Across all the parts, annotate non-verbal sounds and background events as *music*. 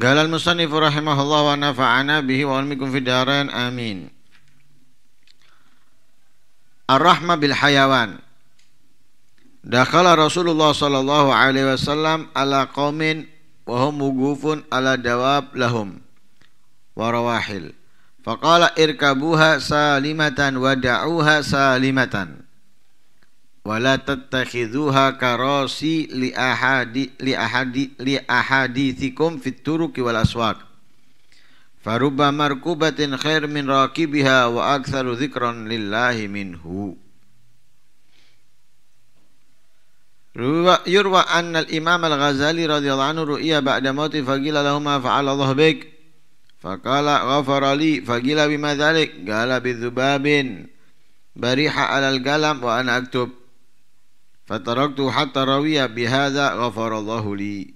Galal musannifu rahimahullah wa nafa'ana bihi wa almikum fidaran amin Ar-Rahma bil hayawan Dakhala Rasulullah sallallahu alaihi wasallam ala qaumin wa hum wuqufun ala dawab lahum wa rawahil faqala irkabuha salimatan wa da'uha salimatan ولا تتخذوها كراسي لأحادي لأحاديثكم في الطرق والأسواق فرب مركوبة خير من راكبها وأكثر ذكرا لله منه يروى أن الإمام الغزالي رضي الله عنه رؤيا بعد موته فقيل له ما فعل الله بك فقال غفر لي فقيل بما ذلك قال بذباب بريحة على القلم وأنا أكتب Fataraktu hatta rawiya bihadha ghafarallahu li.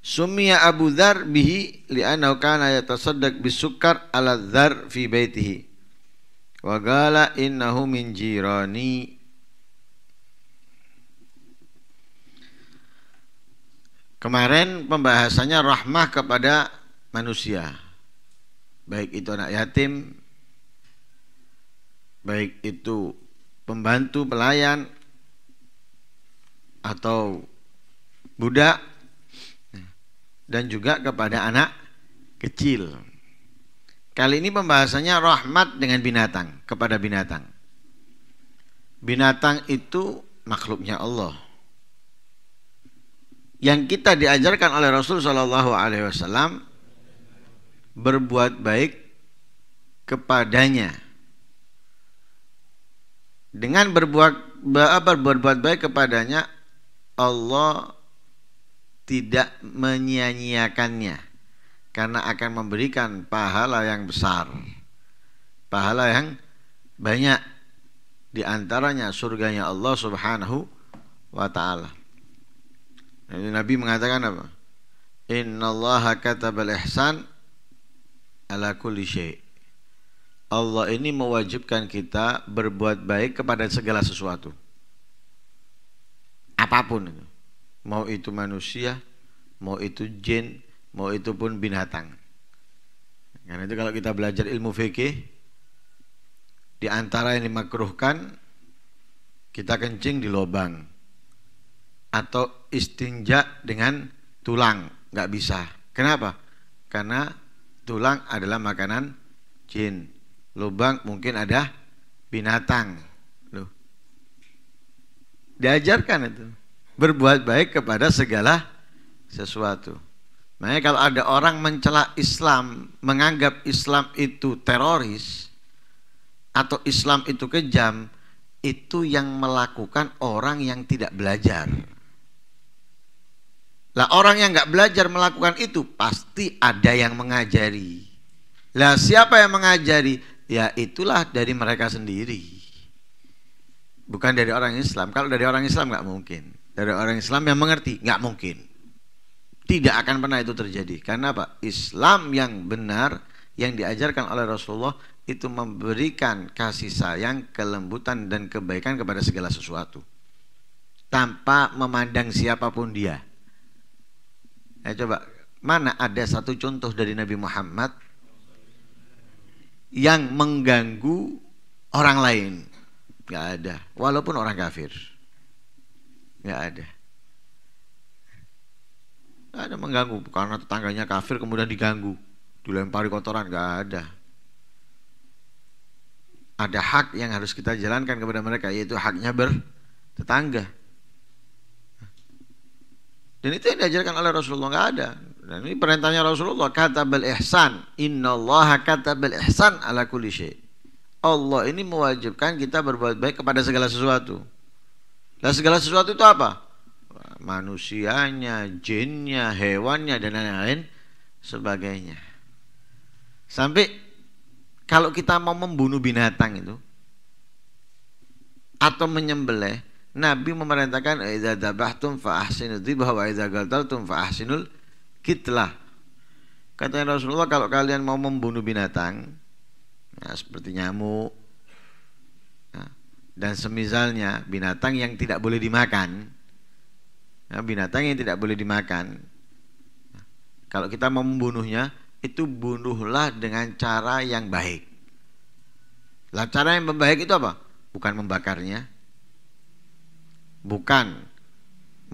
Sumia Abu Dhar bihi li'annahu kana yatasaddaq bisukkar ala dhar fi baitihi. Wa qala innahu min jirani. Kemarin pembahasannya rahmah kepada manusia. Baik itu anak yatim, baik itu pembantu pelayan atau budak dan juga kepada anak kecil. Kali ini pembahasannya rahmat dengan binatang kepada binatang. Binatang itu makhluknya Allah. Yang kita diajarkan oleh Rasul Shallallahu Alaihi Wasallam berbuat baik kepadanya dengan berbuat berbuat baik kepadanya Allah tidak menyia-nyiakannya karena akan memberikan pahala yang besar pahala yang banyak di antaranya surganya Allah Subhanahu wa taala Nabi mengatakan apa Inna Allah katabal ihsan ala kulli syai' Allah ini mewajibkan kita berbuat baik kepada segala sesuatu. Apapun itu. Mau itu manusia, mau itu jin, mau itu pun binatang. Karena itu kalau kita belajar ilmu fikih, di antara yang dimakruhkan, kita kencing di lubang. Atau istinja dengan tulang, nggak bisa. Kenapa? Karena tulang adalah makanan jin lubang mungkin ada binatang loh diajarkan itu berbuat baik kepada segala sesuatu makanya kalau ada orang mencela Islam menganggap Islam itu teroris atau Islam itu kejam itu yang melakukan orang yang tidak belajar lah orang yang nggak belajar melakukan itu pasti ada yang mengajari lah siapa yang mengajari ya itulah dari mereka sendiri bukan dari orang Islam kalau dari orang Islam nggak mungkin dari orang Islam yang mengerti nggak mungkin tidak akan pernah itu terjadi karena apa Islam yang benar yang diajarkan oleh Rasulullah itu memberikan kasih sayang kelembutan dan kebaikan kepada segala sesuatu tanpa memandang siapapun dia ya, coba mana ada satu contoh dari Nabi Muhammad yang mengganggu orang lain. Gak ada, walaupun orang kafir. Gak ada. Gak ada mengganggu karena tetangganya kafir kemudian diganggu, dilempari kotoran, gak ada. Ada hak yang harus kita jalankan kepada mereka yaitu haknya bertetangga. Dan itu yang diajarkan oleh Rasulullah nggak ada. Dan ini perintahnya Rasulullah kata bel ihsan. Inna Allah kata bel ihsan ala kulli syai. Allah ini mewajibkan kita berbuat baik kepada segala sesuatu. Dan segala sesuatu itu apa? Manusianya, jinnya, hewannya dan lain-lain sebagainya. Sampai kalau kita mau membunuh binatang itu atau menyembelih, Nabi memerintahkan idza dzabhtum fa ahsinu dhibha wa idza qataltum fa ahsinul Kitlah. Kata Rasulullah kalau kalian mau membunuh binatang ya, seperti nyamuk ya, dan semisalnya binatang yang tidak boleh dimakan, ya, binatang yang tidak boleh dimakan. Ya, kalau kita mau membunuhnya itu bunuhlah dengan cara yang baik. Lah cara yang baik itu apa? Bukan membakarnya, bukan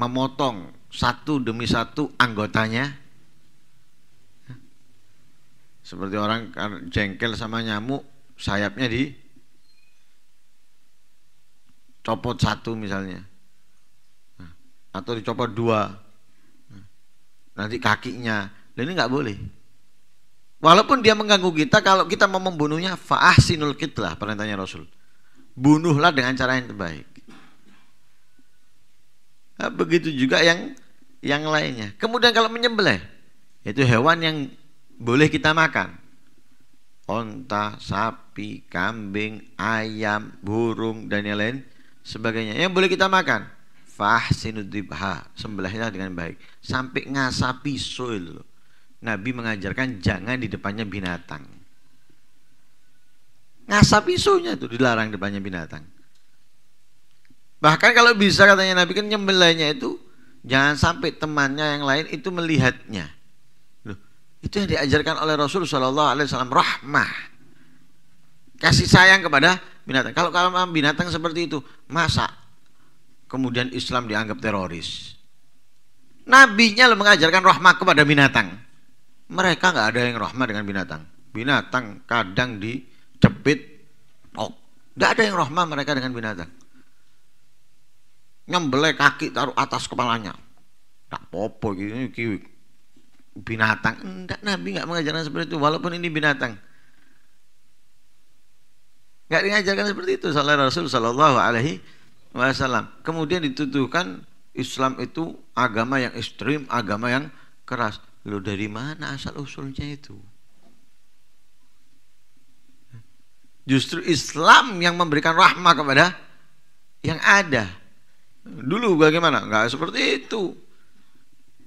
memotong satu demi satu anggotanya seperti orang kan jengkel sama nyamuk, sayapnya di copot satu misalnya. Nah, atau dicopot dua. Nah, nanti kakinya. Dan ini nggak boleh. Walaupun dia mengganggu kita, kalau kita mau membunuhnya, faah sinul kitlah, perintahnya Rasul. Bunuhlah dengan cara yang terbaik. Nah, begitu juga yang yang lainnya. Kemudian kalau menyembelih, itu hewan yang boleh kita makan onta, sapi, kambing, ayam, burung dan yang lain sebagainya yang boleh kita makan fahsinudibha sembelahnya dengan baik sampai ngasapi pisau Nabi mengajarkan jangan di depannya binatang ngasapi pisaunya itu dilarang depannya binatang bahkan kalau bisa katanya Nabi kan nyembelihnya itu jangan sampai temannya yang lain itu melihatnya itu yang diajarkan oleh Rasul Shallallahu Alaihi Wasallam rahmah, kasih sayang kepada binatang. Kalau kalau binatang seperti itu, masa kemudian Islam dianggap teroris? Nabinya mengajarkan rahmah kepada binatang. Mereka nggak ada yang rahmah dengan binatang. Binatang kadang dijepit, tok. Oh, nggak ada yang rahmah mereka dengan binatang. Nyembelai kaki taruh atas kepalanya. Tak popo gitu, kiwi binatang. Enggak, Nabi enggak mengajarkan seperti itu. Walaupun ini binatang. Enggak diajarkan seperti itu oleh Rasul sallallahu Alaihi Wasallam. Kemudian dituduhkan Islam itu agama yang ekstrim, agama yang keras. Lu dari mana asal usulnya itu? Justru Islam yang memberikan rahmah kepada yang ada. Dulu bagaimana? Enggak seperti itu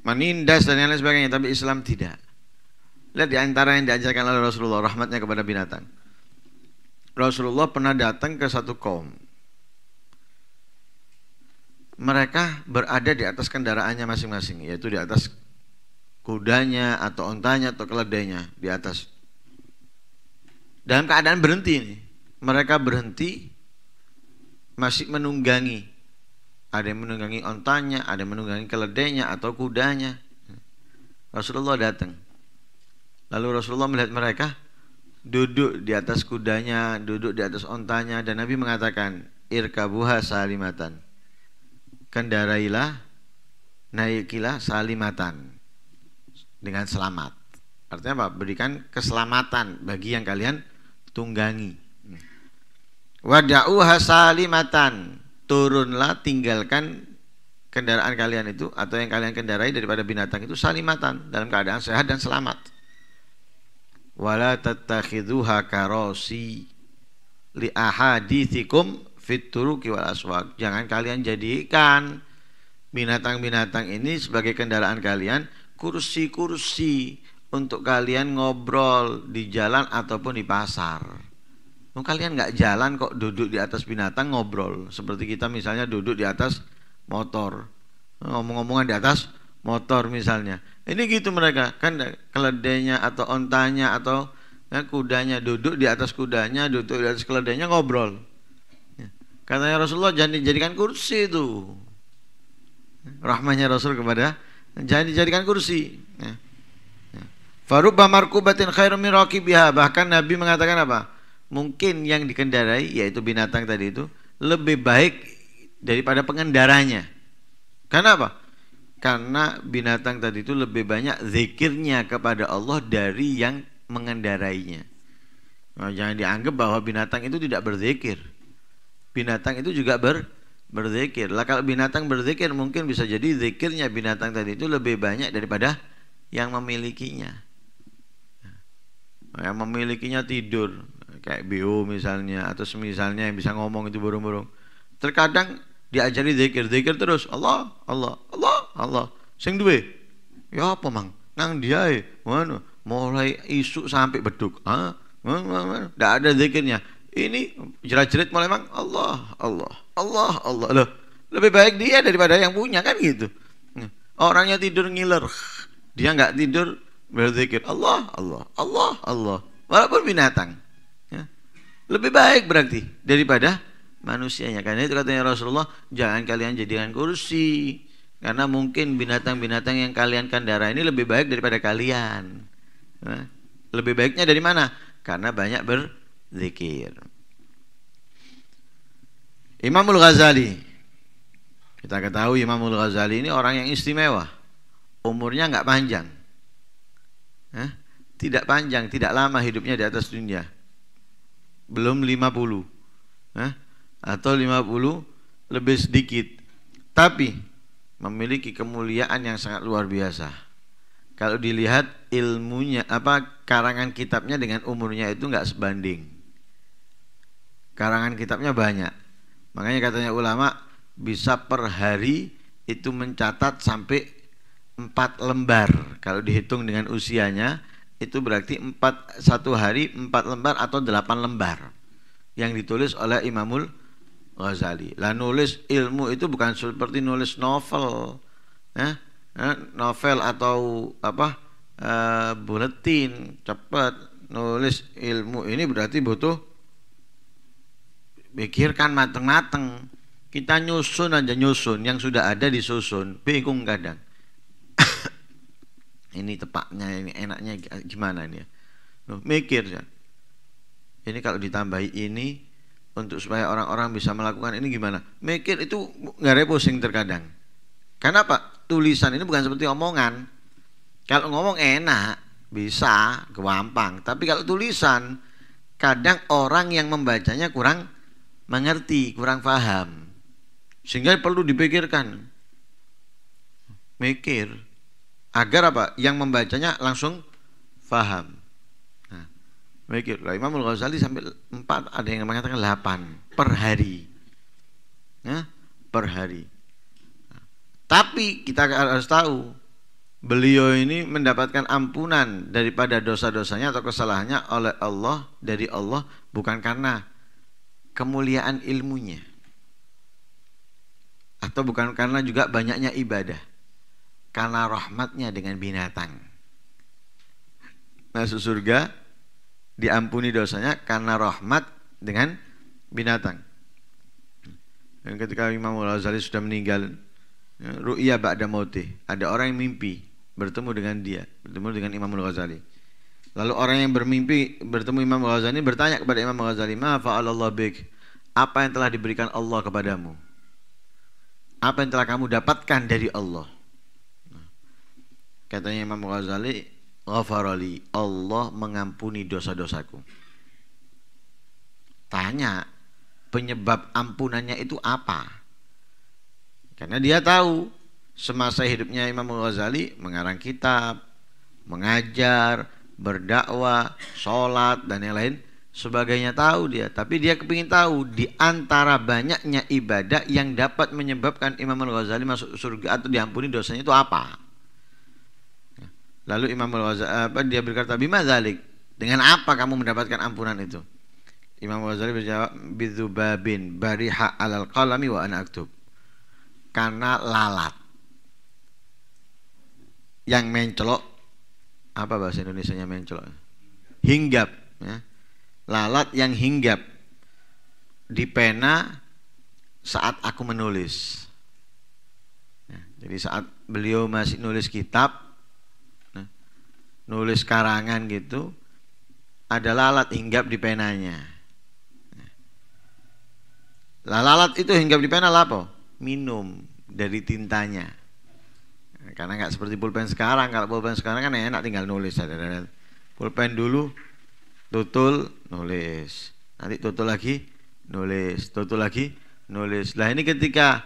menindas dan lain sebagainya tapi Islam tidak lihat di antara yang diajarkan oleh Rasulullah rahmatnya kepada binatang Rasulullah pernah datang ke satu kaum mereka berada di atas kendaraannya masing-masing yaitu di atas kudanya atau ontanya atau keledainya di atas dalam keadaan berhenti ini mereka berhenti masih menunggangi ada yang menunggangi ontanya, ada yang menunggangi keledainya atau kudanya. Rasulullah datang. Lalu Rasulullah melihat mereka duduk di atas kudanya, duduk di atas ontanya dan Nabi mengatakan, "Irkabuha salimatan." Kendarailah, naikilah salimatan dengan selamat. Artinya apa? Berikan keselamatan bagi yang kalian tunggangi. Wada'uha salimatan turunlah tinggalkan kendaraan kalian itu atau yang kalian kendarai daripada binatang itu salimatan dalam keadaan sehat dan selamat wala tattakhidhuha karosi li ahadithikum fituruki wal aswaq jangan kalian jadikan binatang-binatang ini sebagai kendaraan kalian kursi-kursi untuk kalian ngobrol di jalan ataupun di pasar Oh, kalian nggak jalan kok duduk di atas binatang ngobrol seperti kita misalnya duduk di atas motor ngomong-ngomongan di atas motor misalnya ini gitu mereka kan keledainya atau ontanya atau ya, kudanya duduk di atas kudanya duduk di atas keledainya ngobrol ya. katanya Rasulullah jangan dijadikan kursi itu rahmahnya Rasul kepada jangan dijadikan kursi ya. ya. Farubah markubatin khairu biha bahkan Nabi mengatakan apa mungkin yang dikendarai yaitu binatang tadi itu lebih baik daripada pengendaranya. Karena apa? Karena binatang tadi itu lebih banyak zikirnya kepada Allah dari yang mengendarainya. Nah, jangan dianggap bahwa binatang itu tidak berzikir. Binatang itu juga ber berzikir. Lah kalau binatang berzikir mungkin bisa jadi zikirnya binatang tadi itu lebih banyak daripada yang memilikinya. Yang memilikinya tidur, kayak BO misalnya atau semisalnya yang bisa ngomong itu burung-burung terkadang diajari zikir zikir terus Allah Allah Allah Allah sing duwe ya apa mang nang diae mana mulai isu sampai beduk ah tidak ada zikirnya ini jerat-jerit mulai mang Allah Allah Allah Allah loh lebih baik dia daripada yang punya kan gitu orangnya tidur ngiler dia nggak tidur berzikir Allah Allah Allah Allah walaupun binatang lebih baik berarti daripada manusianya. Karena itu katanya Rasulullah, jangan kalian jadikan kursi. Karena mungkin binatang-binatang yang kalian kandara ini lebih baik daripada kalian. Lebih baiknya dari mana? Karena banyak berzikir. Imamul Ghazali. Kita ketahui Imamul Ghazali ini orang yang istimewa. Umurnya nggak panjang. Tidak panjang, tidak lama hidupnya di atas dunia belum 50 puluh, atau 50 lebih sedikit tapi memiliki kemuliaan yang sangat luar biasa kalau dilihat ilmunya apa karangan kitabnya dengan umurnya itu nggak sebanding karangan kitabnya banyak makanya katanya ulama bisa per hari itu mencatat sampai empat lembar kalau dihitung dengan usianya itu berarti empat satu hari empat lembar atau delapan lembar yang ditulis oleh Imamul Ghazali. Lah nulis ilmu itu bukan seperti nulis novel, ya, ya novel atau apa e, buletin cepat. Nulis ilmu ini berarti butuh pikirkan mateng-mateng. Kita nyusun aja nyusun yang sudah ada disusun, bingung kadang ini tepatnya ini enaknya gimana ini ya Loh, mikir ya ini kalau ditambahi ini untuk supaya orang-orang bisa melakukan ini gimana mikir itu nggak reposing terkadang karena apa tulisan ini bukan seperti omongan kalau ngomong enak bisa gampang tapi kalau tulisan kadang orang yang membacanya kurang mengerti kurang paham sehingga perlu dipikirkan mikir agar apa yang membacanya langsung faham nah, Imam Al-Ghazali sampai empat ada yang mengatakan delapan per hari. Nah, per hari. Nah, tapi kita harus tahu beliau ini mendapatkan ampunan daripada dosa-dosanya atau kesalahannya oleh Allah dari Allah bukan karena kemuliaan ilmunya atau bukan karena juga banyaknya ibadah karena rahmatnya dengan binatang. Masuk surga diampuni dosanya karena rahmat dengan binatang. Dan ketika Imam Al-Ghazali sudah meninggal, ya, ru'ya ba'da mauti, ada orang yang mimpi bertemu dengan dia, bertemu dengan Imam Al-Ghazali. Lalu orang yang bermimpi bertemu Imam Al-Ghazali bertanya kepada Imam Al-Ghazali, "Ma fa'alallah bik?" Apa yang telah diberikan Allah kepadamu? Apa yang telah kamu dapatkan dari Allah? Katanya Imam Ghazali, "Ghafarali, Allah mengampuni dosa-dosaku." Tanya, penyebab ampunannya itu apa? Karena dia tahu semasa hidupnya Imam Ghazali mengarang kitab, mengajar, berdakwah, sholat dan yang lain sebagainya tahu dia tapi dia kepingin tahu di antara banyaknya ibadah yang dapat menyebabkan Imam Al Ghazali masuk surga atau diampuni dosanya itu apa Lalu Imam al apa dia berkata, "Bima zalik?" Dengan apa kamu mendapatkan ampunan itu? Imam Al-Ghazali berjawab, "Bidzubabin bariha alal qalami wa ana aktub." Karena lalat yang mencelok apa bahasa Indonesia nya mencelok hinggap ya. lalat yang hinggap di pena saat aku menulis ya, jadi saat beliau masih nulis kitab nulis karangan gitu adalah alat hinggap di penanya. Lah lalat itu hinggap di pena apa? Minum dari tintanya. Karena nggak seperti pulpen sekarang. Kalau pulpen sekarang kan enak tinggal nulis. Pulpen dulu tutul nulis. Nanti tutul lagi nulis, tutul lagi nulis. Lah ini ketika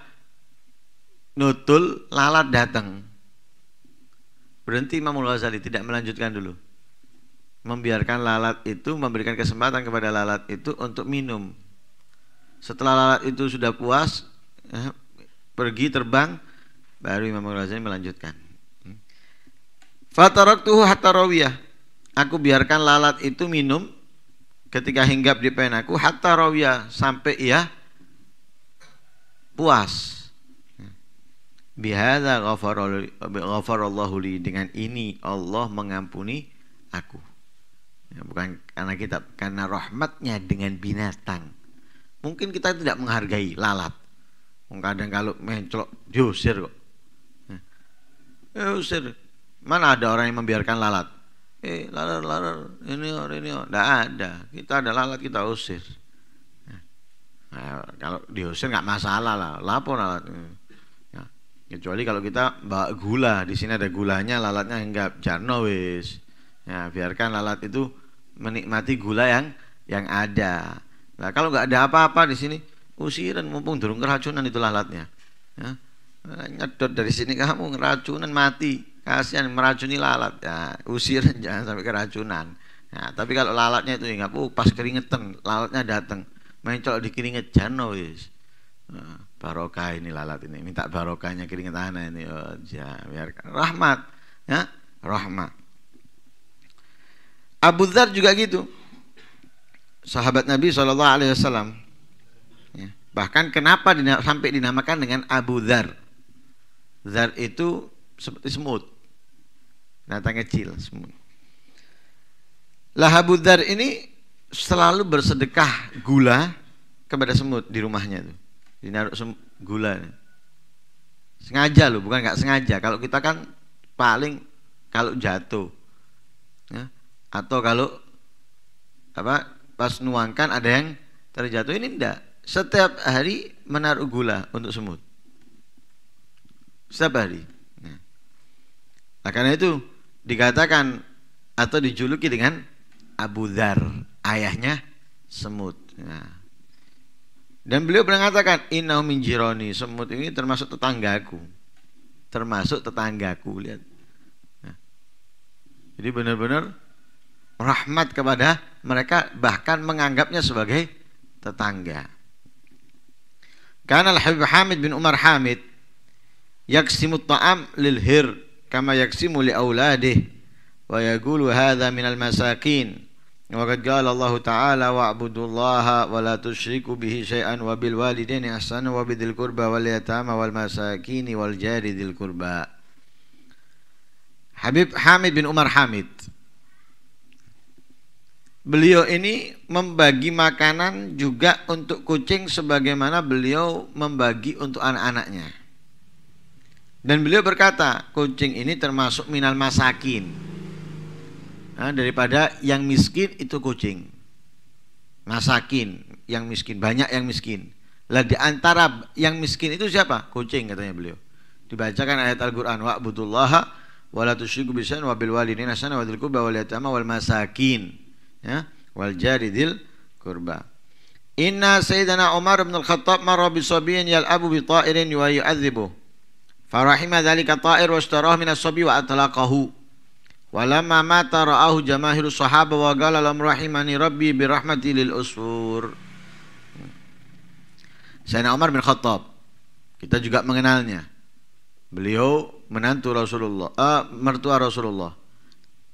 nutul lalat datang. Berhenti Imam Ghazali tidak melanjutkan dulu. Membiarkan lalat itu memberikan kesempatan kepada lalat itu untuk minum. Setelah lalat itu sudah puas, eh, pergi terbang, baru Imam Ghazali melanjutkan. Fataraktuhu hatta rawiyah. Aku biarkan lalat itu minum ketika hinggap di penaku aku hatta rawiyah sampai ia puas. Bihadza ghafarallahu li dengan ini Allah mengampuni aku. Ya, bukan karena kita karena rahmatnya dengan binatang. Mungkin kita tidak menghargai lalat. Kadang kalau mencolok diusir kok. Ya, diusir usir. Mana ada orang yang membiarkan lalat? Eh, lalat, lalat, ini, ini, tidak ada. Kita ada lalat kita usir. Ya. Nah, kalau diusir nggak masalah lah, lapor lalat kecuali kalau kita bawa gula di sini ada gulanya lalatnya enggak jarno wis ya biarkan lalat itu menikmati gula yang yang ada nah kalau nggak ada apa-apa di sini usiran mumpung turun keracunan itu lalatnya ya. nyedot dari sini kamu keracunan mati kasihan meracuni lalat ya usiran *laughs* jangan sampai keracunan nah tapi kalau lalatnya itu enggak oh, pas keringetan lalatnya datang colok di keringet jarno wis nah barokah ini lalat ini minta barokahnya keringat anak ini oh, ya biarkan rahmat ya rahmat Abu Dhar juga gitu sahabat Nabi saw ya. bahkan kenapa dina, sampai dinamakan dengan Abu Dhar Dhar itu seperti semut datang kecil semut lah Abu Dhar ini selalu bersedekah gula kepada semut di rumahnya tuh ini naruh gula nih. Sengaja loh, bukan nggak sengaja. Kalau kita kan paling kalau jatuh, ya. atau kalau apa pas nuangkan ada yang terjatuh ini enggak. Setiap hari menaruh gula untuk semut. Setiap hari. Ya. nah karena itu dikatakan atau dijuluki dengan Abu Dhar, ayahnya semut. Nah, dan beliau pernah mengatakan, inau min jironi, semut ini termasuk tetanggaku. Termasuk tetanggaku, lihat. Nah. Jadi benar-benar rahmat kepada mereka bahkan menganggapnya sebagai tetangga. Karena Al-Habib Hamid bin Umar Hamid yaksimu ta'am lil hir kama yaksimu li wa yagulu hadha minal masakin وقد قال الله تعالى واعبدوا الله ولا تشركوا به شيئا وبالوالدين احسانا وبذي القربى واليتامى والمساكين والجار ذي القربى Habib Hamid bin Umar Hamid Beliau ini membagi makanan juga untuk kucing sebagaimana beliau membagi untuk anak-anaknya. Dan beliau berkata, kucing ini termasuk minal masakin nah, daripada yang miskin itu kucing masakin yang miskin banyak yang miskin lah di antara yang miskin itu siapa kucing katanya beliau dibacakan ayat Al-Qur'an wa butullah wala tusyriku bisan wa bil walidina ihsana wa dzil qurba wal yatama wal masakin ya wal jari kurba Inna Sayyidina Umar bin Al-Khattab marra bi sabiyin abu bi ta'irin wa yu'adzibu. Farahima dhalika ta'ir wa ishtarahu min as-sabi wa atlaqahu. Walamma mata ra'ahu jamaahirus sahaba wa qala lam rahimani rabbi bi rahmati lil usur. Sayyidina Umar bin Khattab. Kita juga mengenalnya. Beliau menantu Rasulullah, uh, mertua Rasulullah.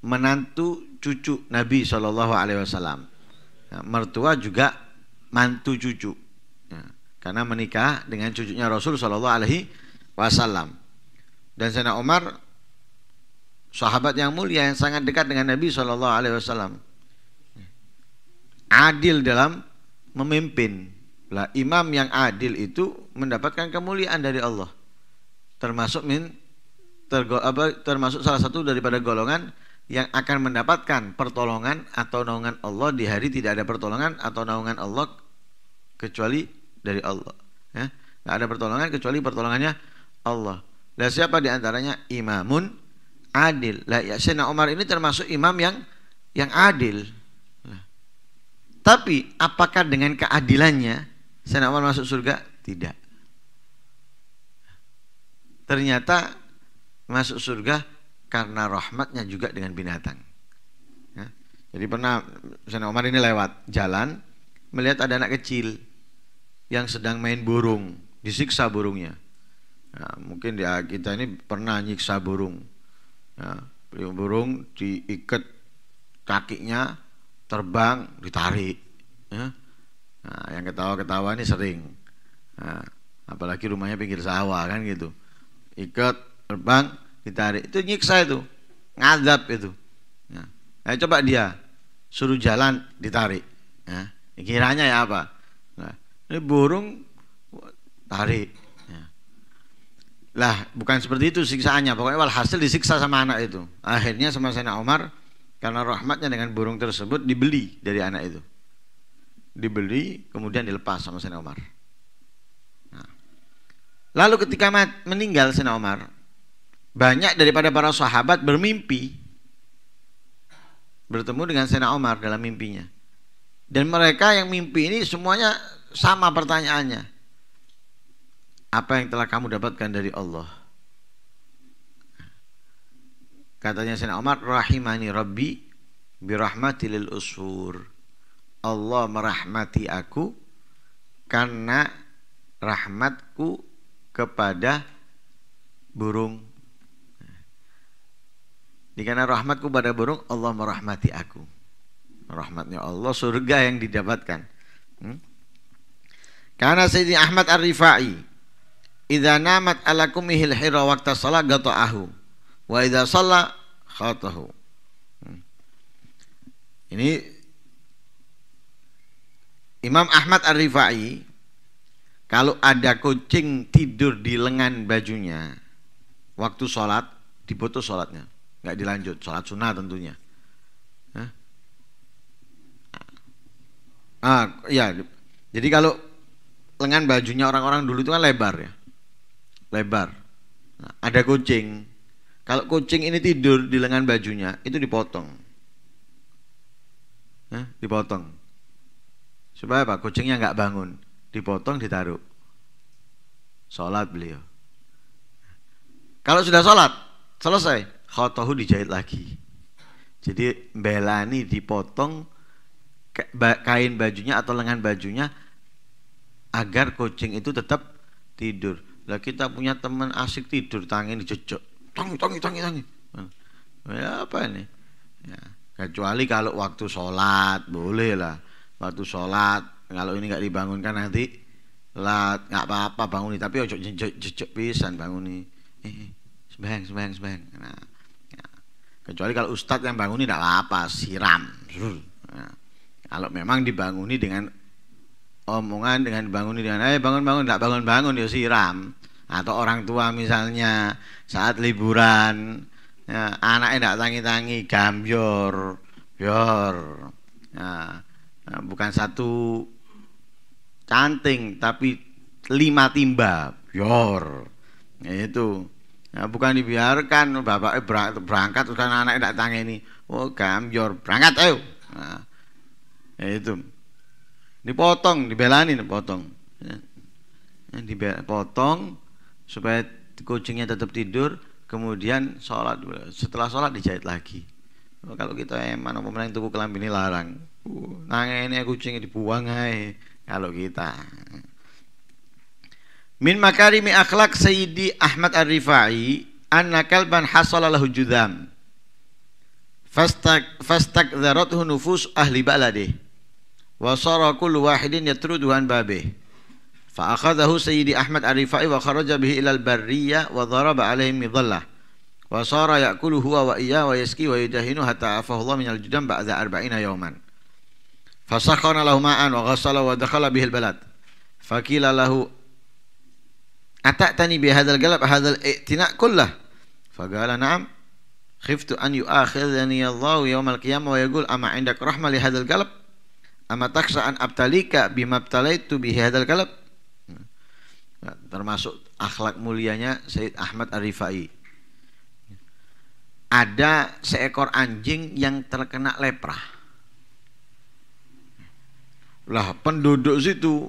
Menantu cucu Nabi sallallahu alaihi wasallam. Ya, mertua juga mantu cucu. Ya, karena menikah dengan cucunya Rasul sallallahu alaihi wasallam. Dan Sayyidina Umar sahabat yang mulia yang sangat dekat dengan Nabi Shallallahu Alaihi Wasallam adil dalam memimpin lah imam yang adil itu mendapatkan kemuliaan dari Allah termasuk min tergo, apa, termasuk salah satu daripada golongan yang akan mendapatkan pertolongan atau naungan Allah di hari tidak ada pertolongan atau naungan Allah kecuali dari Allah ya tidak ada pertolongan kecuali pertolongannya Allah dan siapa diantaranya imamun adil. Lah ya Sayyidina Umar ini termasuk imam yang yang adil. Nah. Tapi apakah dengan keadilannya sena Umar masuk surga? Tidak. Ternyata masuk surga karena rahmatnya juga dengan binatang. Ya. Jadi pernah Sayyidina Umar ini lewat jalan melihat ada anak kecil yang sedang main burung, disiksa burungnya. Nah, mungkin ya kita ini pernah nyiksa burung ya, burung diikat kakinya terbang ditarik ya. nah, yang ketawa-ketawa ini sering nah, apalagi rumahnya pinggir sawah kan gitu ikat terbang ditarik itu nyiksa itu ngadap itu ya. nah, coba dia suruh jalan ditarik ya. kiranya ya apa nah, ini burung tarik lah, bukan seperti itu siksaannya. Pokoknya walhasil disiksa sama anak itu. Akhirnya sama Sayyidina Omar karena rahmatnya dengan burung tersebut dibeli dari anak itu. Dibeli, kemudian dilepas sama Sayyidina Omar Nah. Lalu ketika mat, meninggal Sayyidina Omar banyak daripada para sahabat bermimpi bertemu dengan Sayyidina Omar dalam mimpinya. Dan mereka yang mimpi ini semuanya sama pertanyaannya apa yang telah kamu dapatkan dari Allah katanya Sayyidina Umar rahimani rabbi birahmati lil usur Allah merahmati aku karena rahmatku kepada burung dikana rahmatku pada burung Allah merahmati aku rahmatnya Allah surga yang didapatkan hmm? karena Sayyidina Ahmad Ar-Rifai idza namat ala kumihil hira waqta shalah gata'ahu wa idza shalla khatahu hmm. ini Imam Ahmad Ar-Rifai kalau ada kucing tidur di lengan bajunya waktu sholat diputus sholatnya nggak dilanjut sholat sunnah tentunya Hah? ah ya jadi kalau lengan bajunya orang-orang dulu itu kan lebar ya lebar. Nah, ada kucing. Kalau kucing ini tidur di lengan bajunya, itu dipotong. Nah, dipotong. Supaya apa? Kucingnya nggak bangun. Dipotong, ditaruh. Sholat beliau. Kalau sudah sholat, selesai. Khotohu dijahit lagi. Jadi belani dipotong kain bajunya atau lengan bajunya agar kucing itu tetap tidur lah kita punya teman asik tidur ini dijejok tangi tangi tangi tangi ya apa ini ya, kecuali kalau waktu sholat boleh lah waktu sholat kalau ini nggak dibangunkan nanti lah nggak apa-apa bangun tapi ojo jejok jecek pisan bangun eh, eh sebeng sebeng sebeng nah, ya. kecuali kalau ustadz yang bangun tidak apa siram nah, kalau memang dibanguni dengan omongan dengan bangun dengan ayo bangun bangun nggak bangun bangun ya siram atau orang tua misalnya saat liburan ya, anaknya nggak tangi tangi gambyor yor ya, ya, bukan satu canting tapi lima timba yor ya, itu ya, bukan dibiarkan bapak berangkat, berangkat anaknya tidak tangi ini oh gambyor berangkat ayo nah, ya, itu dipotong dibelani dipotong ya. ya dipotong supaya kucingnya tetap tidur kemudian sholat setelah sholat dijahit lagi oh, kalau kita emang apa yang tuku kelambi ini larang uh, nange ini kucingnya dibuang hai kalau kita min makarimi akhlak Sayyidi Ahmad Arifai rifai anna kalban hasala lahu judam fastak fastak nufus ahli baladih وصار كل واحد يترد عن بابه فأخذه سيدي أحمد الرفاعي وخرج به إلى البرية وضرب عليهم مظلة وصار يأكل هو وإياه ويسكي ويدهن حتى عافاه الله من الجدم بعد أربعين يوما فسخن له ماء وغسل ودخل به البلد فقيل له أتأتني بهذا القلب هذا الائتناء كله فقال نعم خفت أن يؤاخذني الله يوم القيامة ويقول أما عندك رحمة لهذا القلب Amataksa an abtalika bimabtalaitu bihadal kalab ya, termasuk akhlak mulianya Said Ahmad Arifai. Ada seekor anjing yang terkena lepra. Lah penduduk situ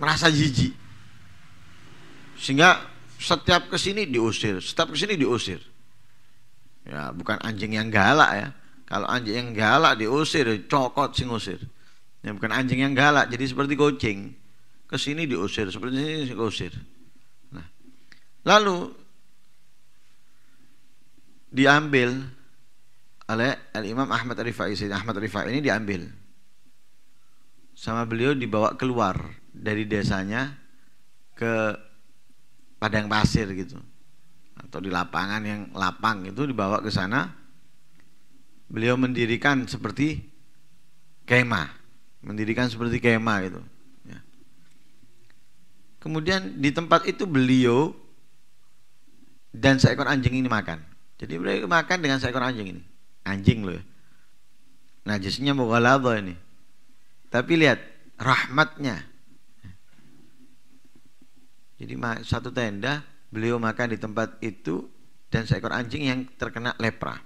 merasa jijik. Sehingga setiap kesini diusir, setiap kesini diusir. Ya bukan anjing yang galak ya, kalau anjing yang galak diusir, cokot sing usir. Ya, bukan anjing yang galak, jadi seperti kucing. Ke sini diusir, seperti ini diusir. Nah, lalu diambil oleh Al-Imam Ahmad Rifai. Ahmad Rifai ini diambil. Sama beliau dibawa keluar dari desanya ke padang pasir gitu atau di lapangan yang lapang itu dibawa ke sana beliau mendirikan seperti kema, mendirikan seperti kema gitu. Ya. Kemudian di tempat itu beliau dan seekor anjing ini makan. Jadi beliau makan dengan seekor anjing ini, anjing loh. Ya. Najisnya mukalabo ini. Tapi lihat rahmatnya. Jadi satu tenda beliau makan di tempat itu dan seekor anjing yang terkena lepra.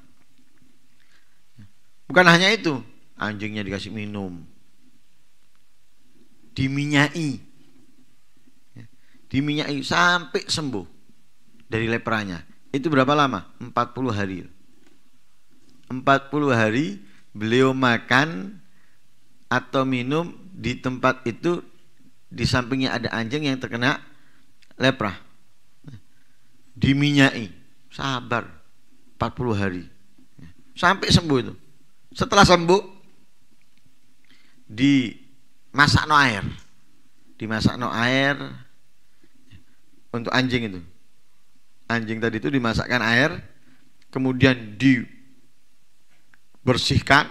Bukan hanya itu, anjingnya dikasih minum. Diminyai. Ya, diminyai sampai sembuh dari lepranya. Itu berapa lama? 40 hari. 40 hari beliau makan atau minum di tempat itu di sampingnya ada anjing yang terkena lepra. Ya, diminyai. Sabar 40 hari. Ya, sampai sembuh itu. Setelah sembuh dimasak no air, dimasak no air untuk anjing itu. Anjing tadi itu dimasakkan air, kemudian dibersihkan,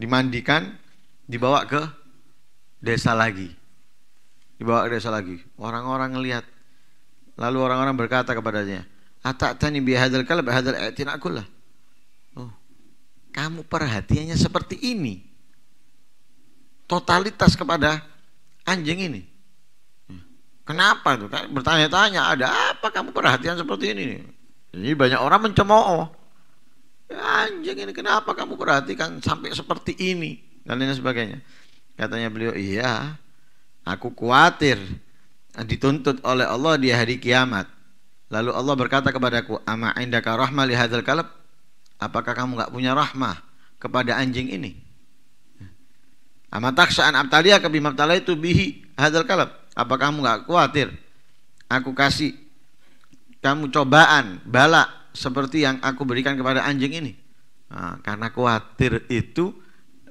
dimandikan, dibawa ke desa lagi. Dibawa ke desa lagi. Orang-orang ngelihat. Lalu orang-orang berkata kepadanya, atak tani bihadal kalab hadal lah kamu perhatiannya seperti ini totalitas kepada anjing ini kenapa tuh bertanya-tanya ada apa kamu perhatian seperti ini jadi banyak orang mencemooh ya, anjing ini kenapa kamu perhatikan sampai seperti ini dan lain sebagainya katanya beliau iya aku khawatir dituntut oleh Allah di hari kiamat lalu Allah berkata kepadaku ama indaka rahmah li hadzal kalb Apakah kamu nggak punya rahmah kepada anjing ini? Amataksaan abtalia kebimabtalia itu bihi hadal kalab. Apa kamu nggak khawatir? Aku kasih kamu cobaan, bala seperti yang aku berikan kepada anjing ini. Nah, karena khawatir itu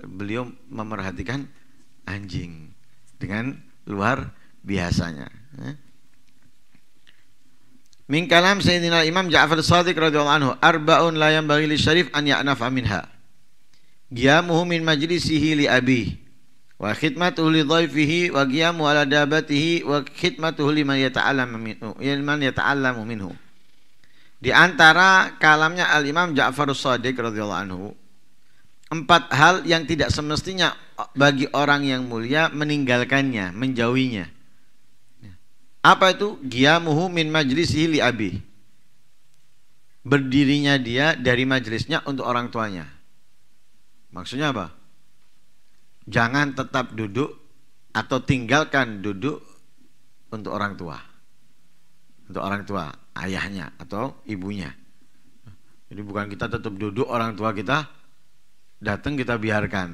beliau memerhatikan anjing dengan luar biasanya. Eh. Min kalam Sayyidina Imam Ja'far Sadiq radhiyallahu anhu arba'un la yanbaghi li syarif an ya'nafa minha. Qiyamuhu min majlisihi li abi wa khidmatuhu li dhaifihi wa qiyamu ala dabatihi wa khidmatuhu man yata'allamu minhu. Man yata'allamu minhu. Di antara kalamnya Al Imam Ja'far Sadiq radhiyallahu anhu empat hal yang tidak semestinya bagi orang yang mulia meninggalkannya, menjauhinya. Apa itu? Giyamuhu min majlisihi li abi. Berdirinya dia dari majlisnya untuk orang tuanya. Maksudnya apa? Jangan tetap duduk atau tinggalkan duduk untuk orang tua. Untuk orang tua, ayahnya atau ibunya. Jadi bukan kita tetap duduk orang tua kita datang kita biarkan.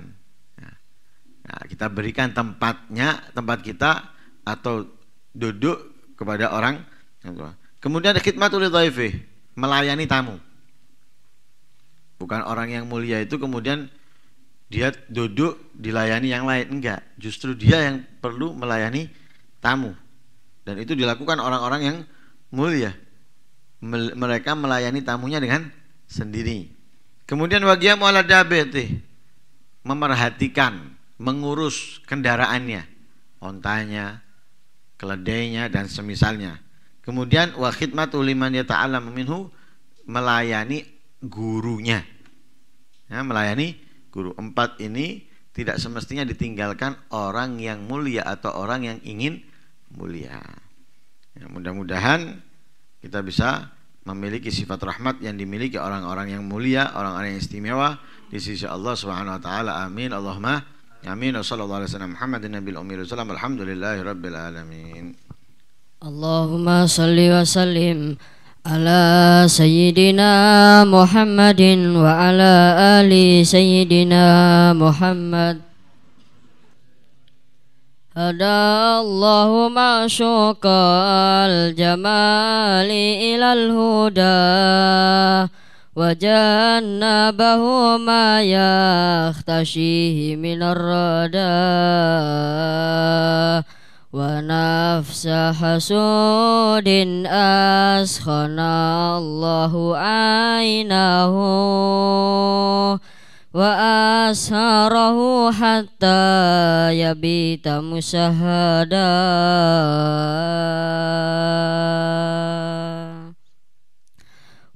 Nah, kita berikan tempatnya, tempat kita atau duduk kepada orang yang tua. Kemudian oleh dhaifi, melayani tamu. Bukan orang yang mulia itu kemudian dia duduk dilayani yang lain enggak, justru dia yang perlu melayani tamu. Dan itu dilakukan orang-orang yang mulia. Mereka melayani tamunya dengan sendiri. Kemudian wajah ala dabeti, memerhatikan, mengurus kendaraannya, ontanya, keledainya dan semisalnya. Kemudian wa khidmatu liman Taala minhu melayani gurunya. Ya, melayani guru. Empat ini tidak semestinya ditinggalkan orang yang mulia atau orang yang ingin mulia. Ya, mudah-mudahan kita bisa memiliki sifat rahmat yang dimiliki orang-orang yang mulia, orang-orang yang istimewa di sisi Allah Subhanahu wa taala. Amin. Allahumma Amin. Sallallahu alaihi wasallam Muhammadin nabil ummi rasulullah. Alhamdulillahi Allahumma salli wa sallim ala sayyidina Muhammadin wa ala ali sayyidina Muhammad. هدى Allahumma معشوق jamali إلى الهدى Wajanna bahu ma yakhtashihi min arrada hasudin askhana allahu aynahu Wa asharahu hatta yabita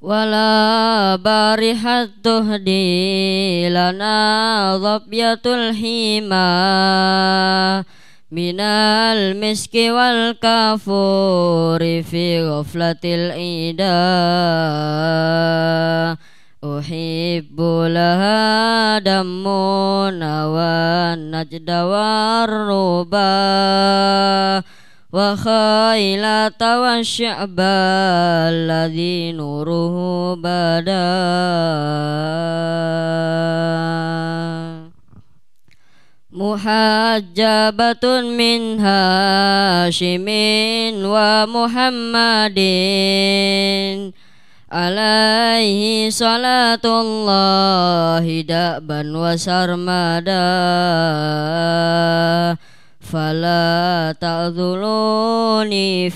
ولا بارحة تهدي لنا ظبية الحمى من المسك والكافور في غفلة الإيداء أحب لها دم والنجد والربا وخيل توى الشعب الذي نوره بدا محجبة من هاشم ومحمد عليه صلاة الله دأبا وسرمدا Fala ta'zuluni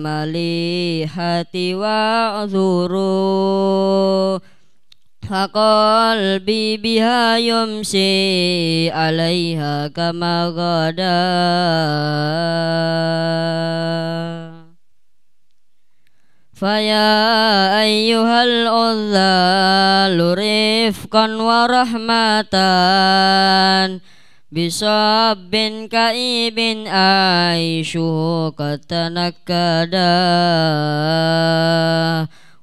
malihati wa'zuru Faqalbi biha yumsi alaiha kama gada Faya ayyuhal uzzalu rifkan wa bisabin kaibin aishu katanakada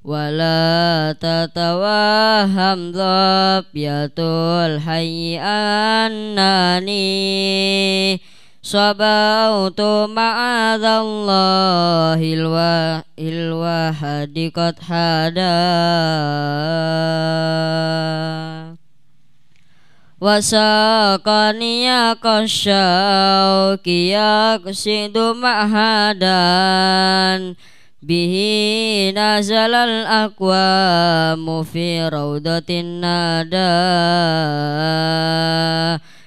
wala tatawaham dhabyatul hayi annani sabautu ma'adallahi hilwa ilwa hadikat hadah Wasakaniya kosyau kia kusing hadan Bihi nazalal akwa mufi raudatin nada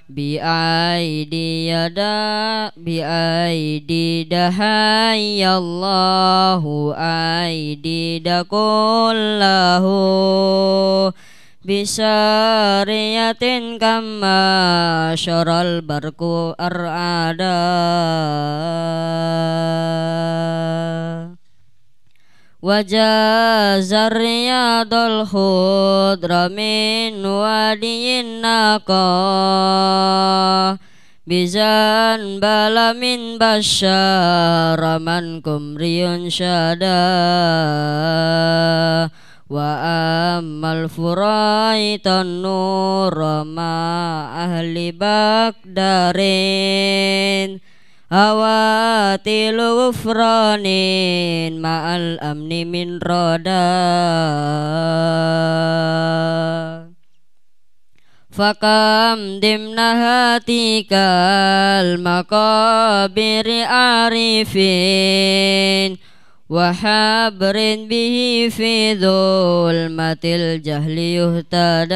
Bi aidi yada bi aidi dahai Allahu aidi dakullahu bisa riatin kama syaral barku arada Wajazarnya dolhud ramin wadiin nako bizan balamin basyar raman kumriun syada وأما الفريط النور مع أهل بكدار هواتي الغفران مع الأمن من ردا فكم ضمن هاتيك المقابر عارفين وحابرين به في ظلمة الجهل يهتدى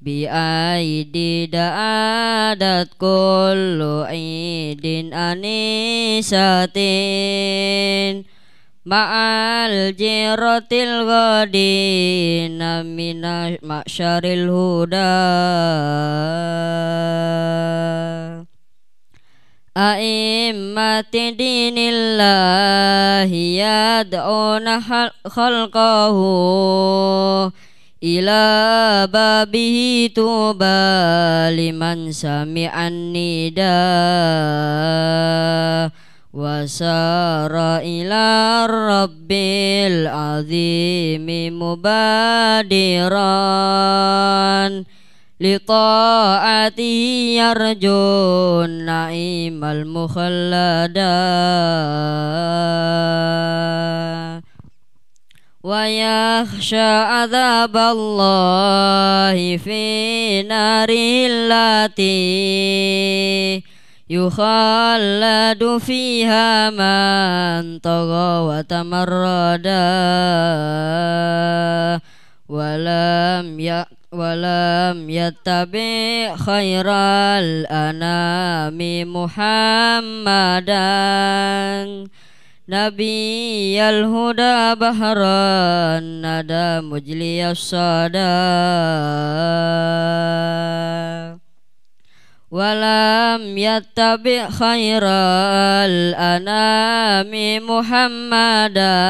بأيدي دعادت كل عيد أنيساتين مع الجيرة الغدين من معشر الهدى أئن mati dinillahi yad'una khalqahu ila babihi tuba liman sami'an nida wasara ila rabbil azimi mubadiran لطاعتي يرجو النعيم المخلدا ويخشى عذاب الله في نار التي يخلد فيها من طغى وتمردا ولم ي ولم يتبع خير الأنام محمدا نبي الهدى بحر الندى مجلي الصدى ولم يتبع خير الأنام محمدا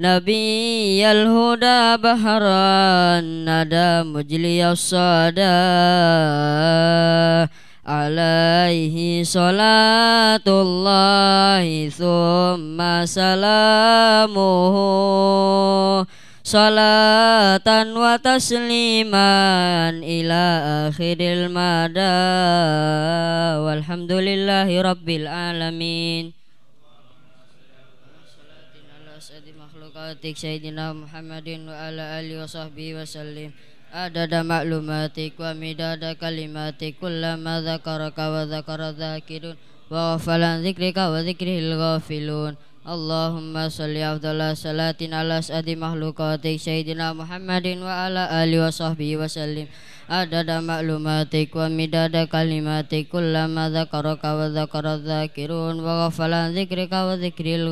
نبي الهدى بحرا ندى مجلي الصدى عليه صلاة الله ثم سلامه صلاة وتسليما إلى آخر المدى والحمد لله رب العالمين ma'lumatik Sayyidina Muhammadin wa ala alihi wa sahbihi wa sallim adada ma'lumatik wa midada kalimatik kullama dhakaraka wa dhakara dhakirun wa ghafalan dhikrika wa dhikrihil Allahumma salli afdala salatin ala sa'adi mahlukatik Sayyidina Muhammadin wa ala alihi wa sahbihi wa sallim adada ma'lumatik wa midada kalimatik kullama dhakaraka wa dhakara dhakirun wa ghafalan dhikrika wa dhikrihil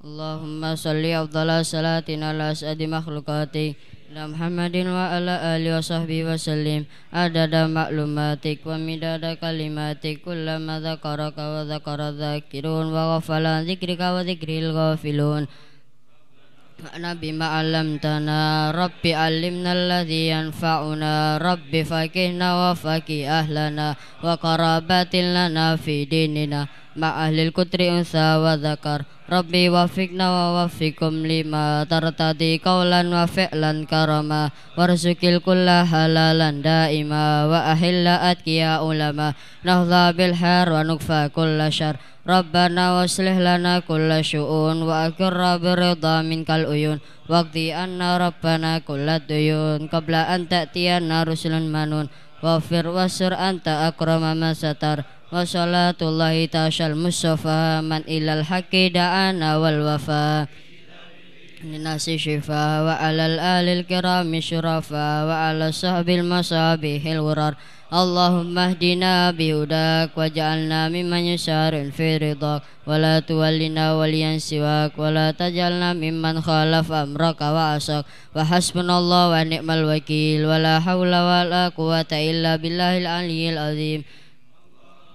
Allahumma salli afdala salatina ala asadi makhlukati Ala Muhammadin wa ala alihi wa sahbihi wa sallim Adada maklumatik wa midada kalimatik Kullama dhaqaraka wa dhaqara dhaqirun Wa ghafalan dhikrika wa dhikril ghafilun Nabi ma'alamtana Rabbi alimna alladhi yanfa'una Rabbi faqihna wa faqih ahlana Wa karabatin lana fi dinina Ma'ahlil kutri unsa wa dhaqar Rabbi fikna wa wafikum lima tartadi kaulan wa fi'lan karama warzukil kulla halalan daima wa ahilla atkiya ulama nahza bilhar wa nukfa kulla syar Rabbana waslih lana kulla syu'un wa akirra min kal uyun wakti anna Rabbana kulla duyun Qabla anta ta'tiyanna rusulun manun wa wa wasur anta akrama masatar wa salatullahi ta'ashal mustafa man ilal haqi da'ana wal wafa Nasi syifa wa alal alil kirami syurafa wa ala sahbil masabihil wurar Allahumma ahdina bihudak wa ja'alna mimman yusharin fi ridak wa la tuwallina waliyan siwak wa la tajalna mimman khalaf amraka wa asak wa hasbunallah wa ni'mal wakil wa la hawla wa la quwata illa billahil aliyil azim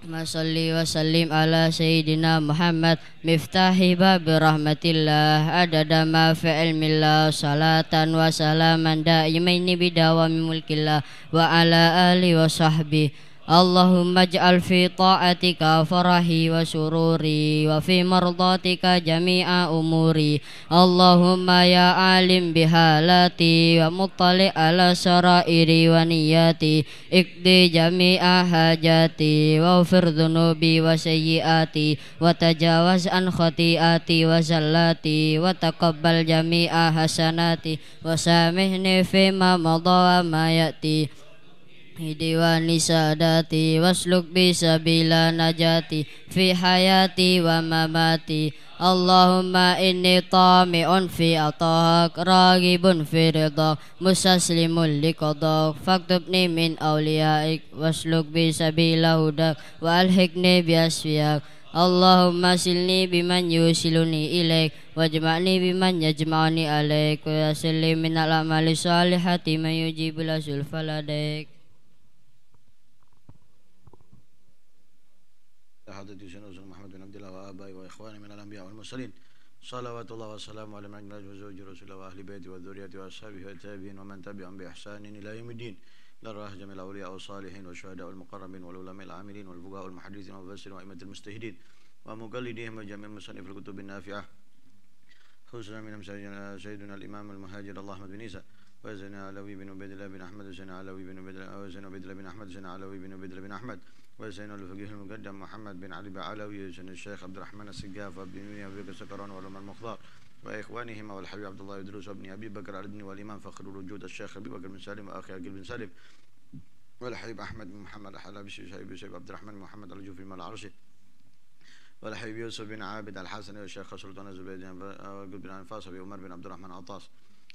Allahumma salli wa sallim ala Sayyidina Muhammad Miftahi babi rahmatillah Adadama fi ilmillah Salatan wa salaman da'imaini bidawami mulkillah Wa ala ali wa sahbihi Allahumma ij'al fi ta'atika farahi wa sururi wa fi mardatika jami'a umuri Allahumma ya alim bihalati wa muttali ala sarairi wa niyati ikdi jami'a hajati wa ufir dhunubi wa sayyiati wa tajawaz an khati'ati wa zallati wa taqabbal jami'a hasanati wa samihni fi ma madawa ma yati nisa adati wasluk bisa bila najati fi hayati wa mamati Allahumma inni tami'un fi atahak ragibun fi di musaslimun liqadak faktubni min awliya'ik wasluk bisa bila hudak wa alhikni biasfiak Allahumma silni biman yusiluni ilek wajma'ni biman yajma'ni alaik wa yasili min alamali حضرة سيدنا محمد بن عبد الله وآبائه وإخوانه من الأنبياء والمرسلين صلوات الله وسلامه على من وزوج رسول الله وأهل بيته وذريته وأصحابه والتابعين ومن تبعهم بإحسان إلى يوم الدين للراح جميع الأولياء والصالحين والشهداء والمقربين والعلماء العاملين والفقهاء والمحدثين والمفسرين وأئمة المجتهدين ومقلديهم وجميع مصنف الكتب النافعة خصوصا من سيدنا الإمام المهاجر الله أحمد بن عيسى وزن علوي بن عبيد الله بن أحمد وزن علوي بن عبيد الله وزن عبيد الله بن أحمد وزن علوي بن عبيد الله بن أحمد وزين الفقيه المقدم محمد بن علي بعلوي وزين الشيخ عبد الرحمن السقاف وابن يمين وابي سكران ولما المخضار وإخوانهما والحبيب عبد الله يدرس وابن أبي بكر على والإمام فخر الوجود الشيخ أبي بكر بن سالم وأخي عقيل بن سالم والحبيب أحمد بن محمد الحلبي الشيخ شيب عبد الرحمن محمد الجوفي مال العرشي والحبيب يوسف بن عابد الحسن والشيخ سلطان الزبيدي وقل بن أنفاس أبي عمر بن عبد الرحمن عطاس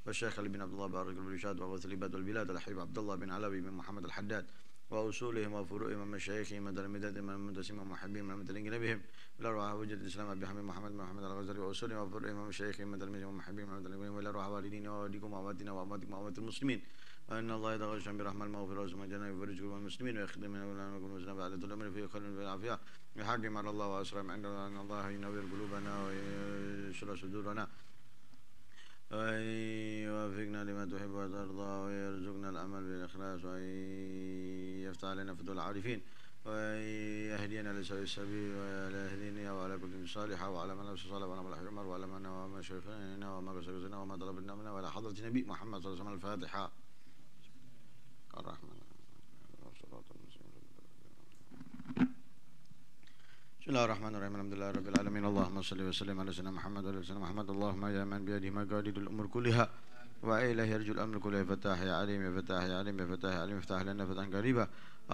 والشيخ علي بن عبد الله بارك رشاد وغوث العباد والبلاد الحبيب عبد الله بن علوي بن محمد الحداد وأصولهم وفروعهم ومشايخهم وتلاميذتهم ومدرسهم ومحبهم ومتلين بهم روح وجد الإسلام أبي بحمد محمد بن محمد الغزالي وأصولهم وفروعهم ومشايخهم وتلاميذهم ومحبهم ومتلين بهم روح والدين ووالديكم وأمواتنا وأمواتكم وأموات المسلمين وأن الله يتغشى برحمة المغفرة وسمى الجنة ويفرج قلوب المسلمين ويخدم من أولانا وكل وزنا بعد الأمر في خير والعافية يحكم على الله وأسلم عندنا أن الله ينور قلوبنا ويشرح صدورنا وأن يوفقنا لما تحب وترضى ويرزقنا العمل بالإخلاص وأن يفتح علينا فتوح العارفين وأن يهدينا لسوء السبيل ويهديني وعلى كل صالحة وعلى من لبس صالح وعلى من الحمر وعلى من وما شرفنا وما كسبنا وما طلبنا منا وعلى حضرة النبي محمد صلى الله عليه وسلم الفاتحة الله الرحمن الرحيم الحمد لله رب العالمين اللهم صل وسلم على سيدنا محمد وعلى سيدنا محمد اللهم يا من بيده مقاليد الامور كلها وإليه يرجو الأمر كله فتاح يا عليم يا فتاح يا عليم يا فتاح يا عليم افتح لنا فتحا قريبا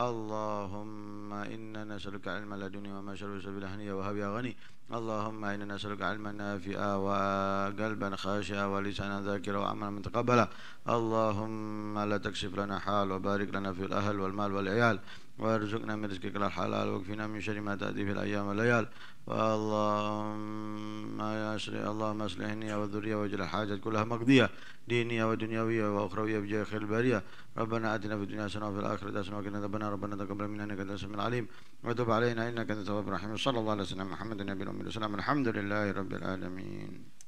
اللهم إنا نسألك علما لدني وما شر سبيل هنيا وهب يا غني اللهم إنا نسألك علما نافعا وقلبا خاشعا ولسانا ذاكرا وعملا متقبلا اللهم لا تكشف لنا حال وبارك لنا في الأهل والمال والعيال وارزقنا من رزقك الحلال واكفنا من شر ما تأتي في الأيام والليال اللهم يا أصلح اللهم أصلحني والذرية واجعل الحاجات كلها مقضية دينية ودنيوية وأخروية بجاه خير البرية ربنا آتنا في الدنيا حسنة وفي الآخرة حسنة وقنا عذاب ربنا تقبل منا إنك أنت السميع العليم وتب علينا إنك أنت التواب الرحيم صلى الله على سيدنا محمد النبي الأمي والسلام الحمد لله رب العالمين